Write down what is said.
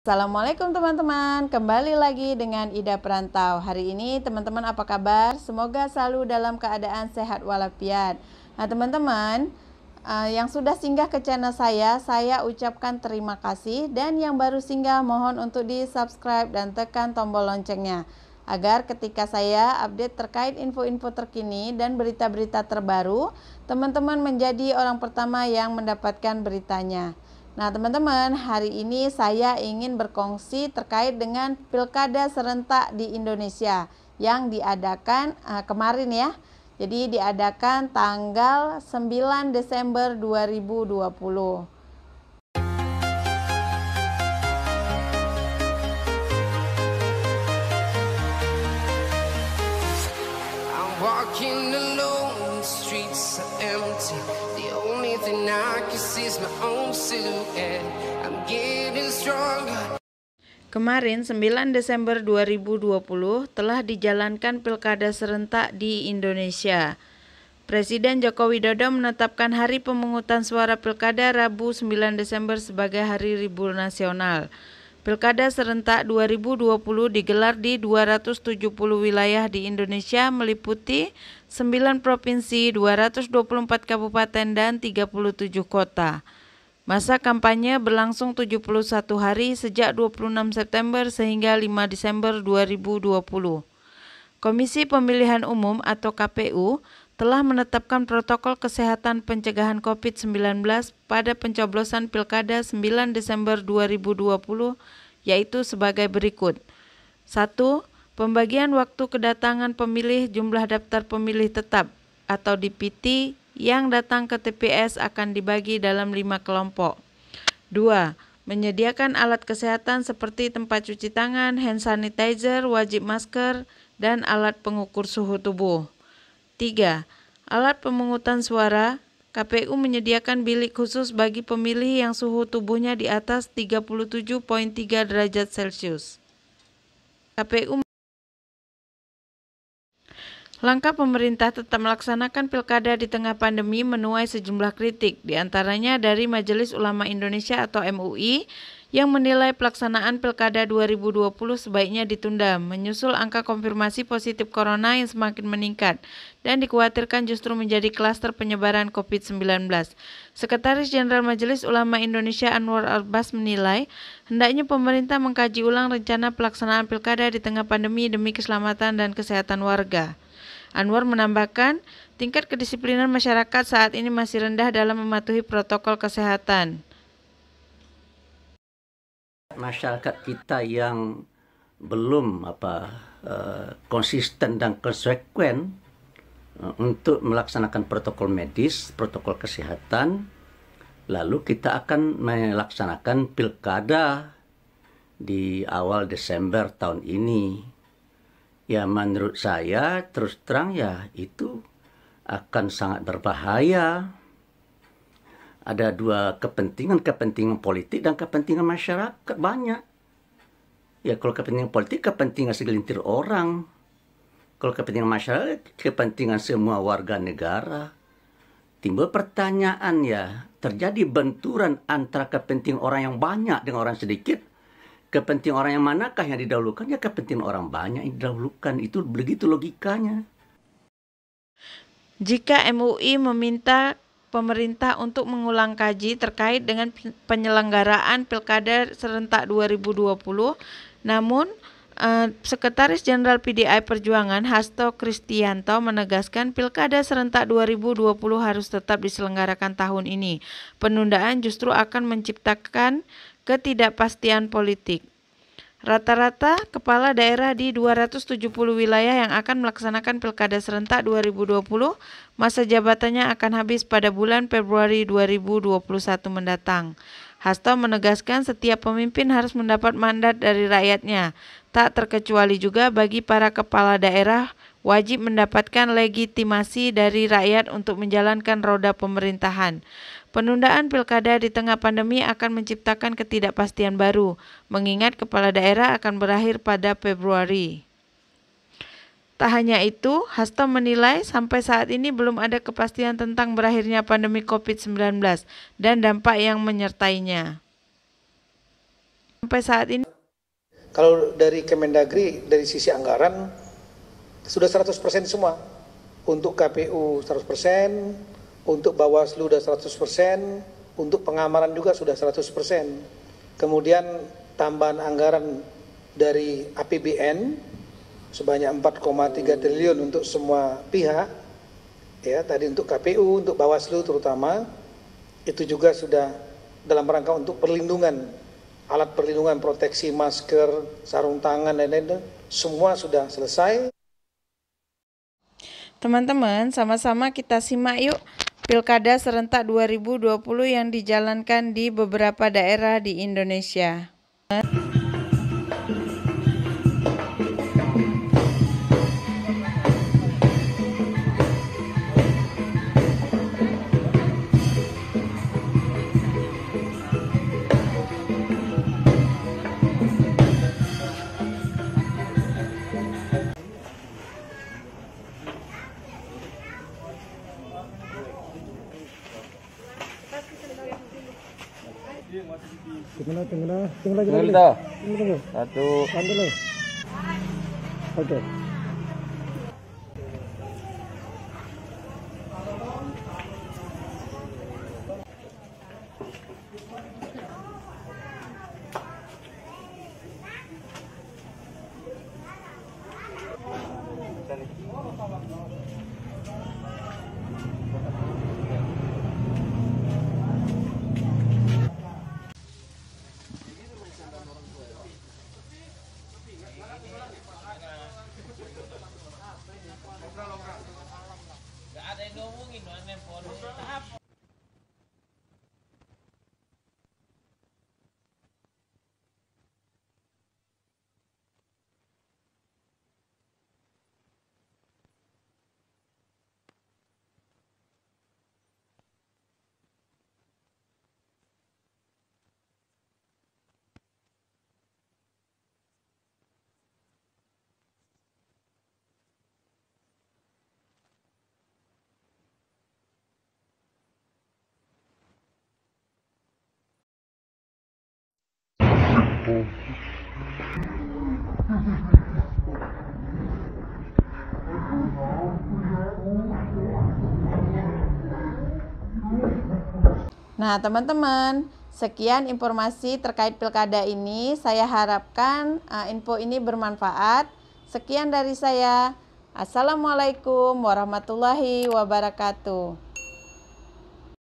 Assalamualaikum teman-teman, kembali lagi dengan Ida Perantau Hari ini teman-teman apa kabar? Semoga selalu dalam keadaan sehat walafiat Nah teman-teman, eh, yang sudah singgah ke channel saya, saya ucapkan terima kasih Dan yang baru singgah mohon untuk di subscribe dan tekan tombol loncengnya Agar ketika saya update terkait info-info terkini dan berita-berita terbaru Teman-teman menjadi orang pertama yang mendapatkan beritanya Nah, teman-teman, hari ini saya ingin berkongsi terkait dengan pilkada serentak di Indonesia yang diadakan uh, kemarin ya. Jadi diadakan tanggal 9 Desember 2020. Kemarin 9 Desember 2020 telah dijalankan pilkada serentak di Indonesia. Presiden Joko Widodo menetapkan hari pemungutan suara pilkada Rabu 9 Desember sebagai hari libur nasional. Pilkada serentak 2020 digelar di 270 wilayah di Indonesia meliputi 9 provinsi, 224 kabupaten dan 37 kota. Masa kampanye berlangsung 71 hari sejak 26 September sehingga 5 Desember 2020. Komisi Pemilihan Umum atau KPU telah menetapkan protokol kesehatan pencegahan COVID-19 pada pencoblosan Pilkada 9 Desember 2020 yaitu sebagai berikut. 1. Pembagian waktu kedatangan pemilih jumlah daftar pemilih tetap atau DPT yang datang ke TPS akan dibagi dalam lima kelompok. 2. Menyediakan alat kesehatan seperti tempat cuci tangan, hand sanitizer, wajib masker, dan alat pengukur suhu tubuh. 3. Alat pemungutan suara KPU menyediakan bilik khusus bagi pemilih yang suhu tubuhnya di atas 37.3 derajat Celcius. KPU Langkah pemerintah tetap melaksanakan pilkada di tengah pandemi menuai sejumlah kritik, diantaranya dari Majelis Ulama Indonesia atau MUI, yang menilai pelaksanaan Pilkada 2020 sebaiknya ditunda menyusul angka konfirmasi positif corona yang semakin meningkat dan dikhawatirkan justru menjadi klaster penyebaran COVID-19. Sekretaris Jenderal Majelis Ulama Indonesia Anwar Abbas menilai hendaknya pemerintah mengkaji ulang rencana pelaksanaan Pilkada di tengah pandemi demi keselamatan dan kesehatan warga. Anwar menambahkan, tingkat kedisiplinan masyarakat saat ini masih rendah dalam mematuhi protokol kesehatan masyarakat kita yang belum apa uh, konsisten dan konsekuen eh, untuk melaksanakan protokol medis, protokol kesehatan, lalu kita akan melaksanakan pilkada di awal Desember tahun ini. Ya menurut saya terus terang ya itu akan sangat berbahaya ada dua kepentingan, kepentingan politik dan kepentingan masyarakat banyak. Ya kalau kepentingan politik, kepentingan segelintir orang. Kalau kepentingan masyarakat, kepentingan semua warga negara. Timbul pertanyaan ya, terjadi benturan antara kepentingan orang yang banyak dengan orang sedikit. Kepentingan orang yang manakah yang didahulukan? Ya kepentingan orang banyak yang didahulukan. Itu begitu logikanya. Jika MUI meminta pemerintah untuk mengulang kaji terkait dengan penyelenggaraan Pilkada serentak 2020. Namun, eh, Sekretaris Jenderal PDI Perjuangan Hasto Kristianto menegaskan Pilkada serentak 2020 harus tetap diselenggarakan tahun ini. Penundaan justru akan menciptakan ketidakpastian politik. Rata-rata kepala daerah di 270 wilayah yang akan melaksanakan Pilkada serentak 2020 masa jabatannya akan habis pada bulan Februari 2021 mendatang. Hasto menegaskan setiap pemimpin harus mendapat mandat dari rakyatnya, tak terkecuali juga bagi para kepala daerah wajib mendapatkan legitimasi dari rakyat untuk menjalankan roda pemerintahan. Penundaan pilkada di tengah pandemi akan menciptakan ketidakpastian baru, mengingat kepala daerah akan berakhir pada Februari. Tak hanya itu, Hasto menilai sampai saat ini belum ada kepastian tentang berakhirnya pandemi COVID-19 dan dampak yang menyertainya. Sampai saat ini kalau dari Kemendagri dari sisi anggaran sudah 100% semua untuk KPU 100%, untuk Bawaslu sudah 100%, untuk pengamanan juga sudah 100%. Kemudian tambahan anggaran dari APBN sebanyak 4,3 triliun untuk semua pihak. Ya, tadi untuk KPU, untuk Bawaslu terutama itu juga sudah dalam rangka untuk perlindungan alat perlindungan proteksi masker, sarung tangan dan lain-lain semua sudah selesai. Teman-teman, sama-sama kita simak yuk Pilkada serentak 2020 yang dijalankan di beberapa daerah di Indonesia. tunggu lah tunggu lah tunggu lagi tunggu satu oke Nah, teman-teman, sekian informasi terkait pilkada ini. Saya harapkan uh, info ini bermanfaat. Sekian dari saya. Assalamualaikum warahmatullahi wabarakatuh.